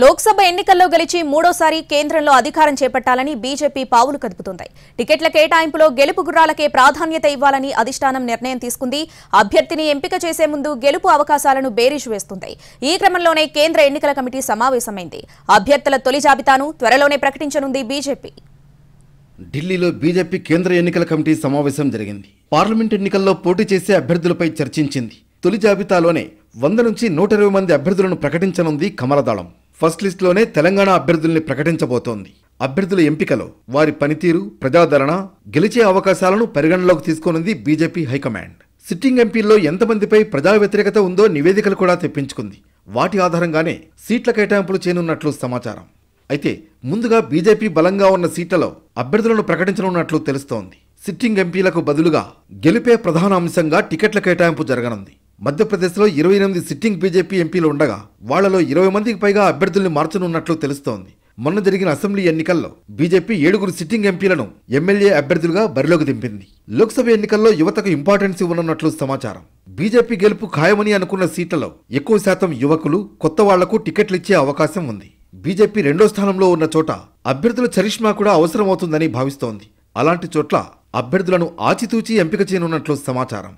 లోక్సభ ఎన్నికల్లో గెలిచి మూడోసారి కేంద్రంలో అధికారం చేపట్టాలని బీజేపీ పావులు కదుపుతుంది టికెట్ల కేటాయింపులో గెలుపు గుర్రాలకే ప్రాధాన్యత ఇవ్వాలని అధిష్టానం నిర్ణయం తీసుకుంది అభ్యర్థిని ఎంపిక చేసే ముందు గెలుపు అవకాశాలను బేరీజు వేస్తుంది ఈ క్రమంలోనే కేంద్ర ఎన్నికల కమిటీ సమావేశమైంది అభ్యర్థుల తొలి జాబితాను త్వరలోనే ప్రకటించనుంది బీజేపీ ఢిల్లీలో బీజేపీ కేంద్ర ఎన్నికల కమిటీ సమావేశం జరిగింది పార్లమెంట్ ఎన్నికల్లో పోటీ చేసే అభ్యర్థులపై చర్చించింది తొలి జాబితాలోనే వంద నుంచి నూట ఇరవై మంది అభ్యర్థులను ప్రకటించనుంది కమలదళం ఫస్ట్ లిస్టులోనే తెలంగాణ అభ్యర్థుల్ని ప్రకటించబోతోంది అభ్యర్థుల ఎంపికలో వారి పనితీరు ప్రజాదరణ గెలిచే అవకాశాలను పరిగణలోకి తీసుకున్నది బీజేపీ హైకమాండ్ సిట్టింగ్ ఎంపీల్లో ఎంతమందిపై ప్రజా వ్యతిరేకత ఉందో నివేదికలు కూడా తెప్పించుకుంది వాటి ఆధారంగానే సీట్ల కేటాయింపులు చేయనున్నట్లు సమాచారం అయితే ముందుగా బీజేపీ బలంగా ఉన్న సీట్లలో అభ్యర్థులను ప్రకటించనున్నట్లు తెలుస్తోంది సిట్టింగ్ ఎంపీలకు బదులుగా గెలిపే ప్రధాన అంశంగా టికెట్ల కేటాయింపు జరగనుంది మధ్యప్రదేశ్లో ఇరవై ఎనిమిది సిట్టింగ్ బీజేపీ ఎంపీలు ఉండగా వాళ్లలో ఇరవై మందికి పైగా అభ్యర్థుల్ని మార్చనున్నట్లు తెలుస్తోంది మొన్న జరిగిన అసెంబ్లీ ఎన్నికల్లో బీజేపీ ఏడుగురు సిట్టింగ్ ఎంపీలను ఎమ్మెల్యే అభ్యర్థులుగా బరిలోకి దింపింది లోక్సభ ఎన్నికల్లో యువతకు ఇంపార్టెన్స్ ఇవ్వనున్నట్లు సమాచారం బీజేపీ గెలుపు ఖాయమని అనుకున్న సీట్లలో ఎక్కువ శాతం యువకులు కొత్త వాళ్లకు టికెట్లు ఇచ్చే అవకాశం ఉంది బీజేపీ రెండో స్థానంలో ఉన్న చోట అభ్యర్థుల చరిష్మా కూడా అవసరమవుతుందని భావిస్తోంది అలాంటి చోట్ల అభ్యర్థులను ఆచితూచి ఎంపిక చేయనున్నట్లు సమాచారం